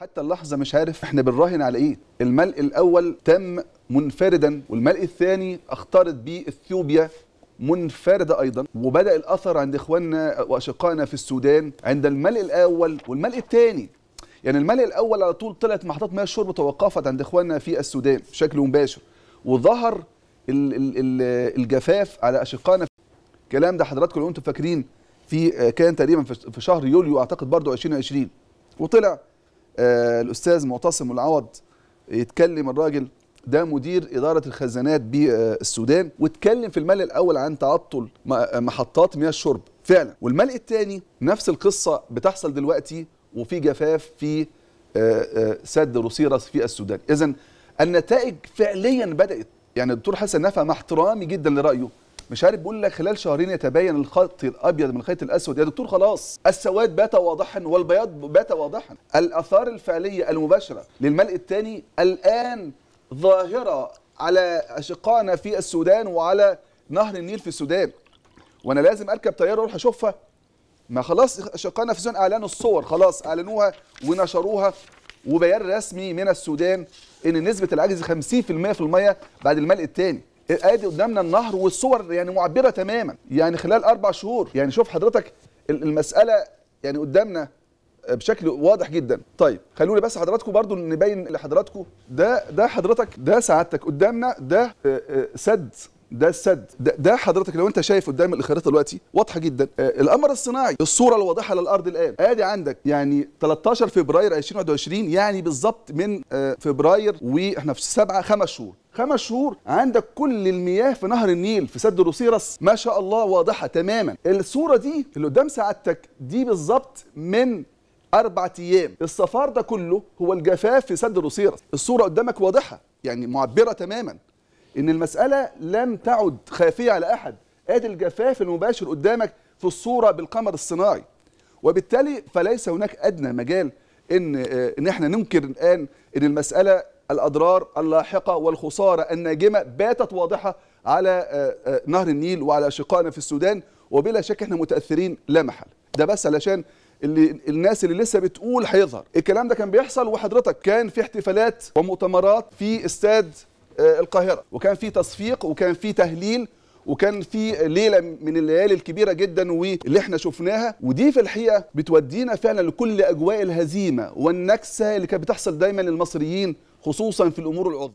حتى اللحظه مش عارف احنا بنراهن على ايه الملء الاول تم منفردا والملء الثاني اختارت بيه اثيوبيا منفردة أيضا وبدأ الأثر عند إخواننا وأشقائنا في السودان عند الملء الأول والملء الثاني يعني الملء الأول على طول طلعت محطات مياه الشرب توقفت عند إخواننا في السودان بشكل مباشر وظهر الجفاف على أشقائنا الكلام ده حضراتكم لو أنتم فاكرين في آه، كان تقريبا في شهر يوليو أعتقد برضه 2020 وطلع آه، الاستاذ معتصم العوض يتكلم الراجل ده مدير إدارة الخزانات بالسودان آه، واتكلم في الملء الأول عن تعطل آه، محطات مياه الشرب فعلا والملء الثاني نفس القصة بتحصل دلوقتي وفي جفاف في سد روسيرة في السودان إذا النتائج فعليا بدأت يعني الدكتور حسن نفع مع احترامي جدا لرأيه مش عارف بيقول لك خلال شهرين يتبين الخط الابيض من الخيط الاسود يا دكتور خلاص السواد بات واضحا والبياض بات واضحا الاثار الفعليه المباشره للملء الثاني الان ظاهره على اشقائنا في السودان وعلى نهر النيل في السودان وانا لازم اركب طياره اروح اشوفها ما خلاص اشقائنا في السودان اعلنوا الصور خلاص اعلنوها ونشروها وبيان رسمي من السودان ان نسبه العجز 50% في الميه بعد الملء الثاني ادي قدامنا النهر والصور يعني معبره تماما يعني خلال اربع شهور يعني شوف حضرتك المساله يعني قدامنا بشكل واضح جدا طيب خلوني بس حضراتكم برضو نبين لحضراتكم ده ده حضرتك ده سعادتك قدامنا ده سد ده السد ده, ده حضرتك لو انت شايف قدام الخريطه دلوقتي واضحه جدا آه، القمر الصناعي الصوره الواضحه للارض الان ادي عندك يعني 13 فبراير 2021 يعني بالظبط من آه، فبراير واحنا في سبعه خمس شهور خمس شهور عندك كل المياه في نهر النيل في سد روسيرس ما شاء الله واضحه تماما الصوره دي اللي قدام سعادتك دي بالظبط من أربعة أيام الصفار ده كله هو الجفاف في سد روسيرس الصورة قدامك واضحة يعني معبرة تماما ان المساله لم تعد خافيه على احد ادي الجفاف المباشر قدامك في الصوره بالقمر الصناعي وبالتالي فليس هناك ادنى مجال ان آه، ان احنا ننكر الان ان المساله الاضرار اللاحقه والخساره الناجمه باتت واضحه على آه، آه، نهر النيل وعلى اشقائنا في السودان وبلا شك احنا متاثرين لا محل ده بس علشان اللي الناس اللي لسه بتقول هيظهر الكلام ده كان بيحصل وحضرتك كان في احتفالات ومؤتمرات في استاد آه، القاهره وكان في تصفيق وكان في تهليل وكان في ليله من الليالي الكبيره جدا واللي احنا شفناها ودي في الحقيقه بتودينا فعلا لكل اجواء الهزيمه والنكسه اللي كانت بتحصل دايما للمصريين خصوصا في الامور العظمى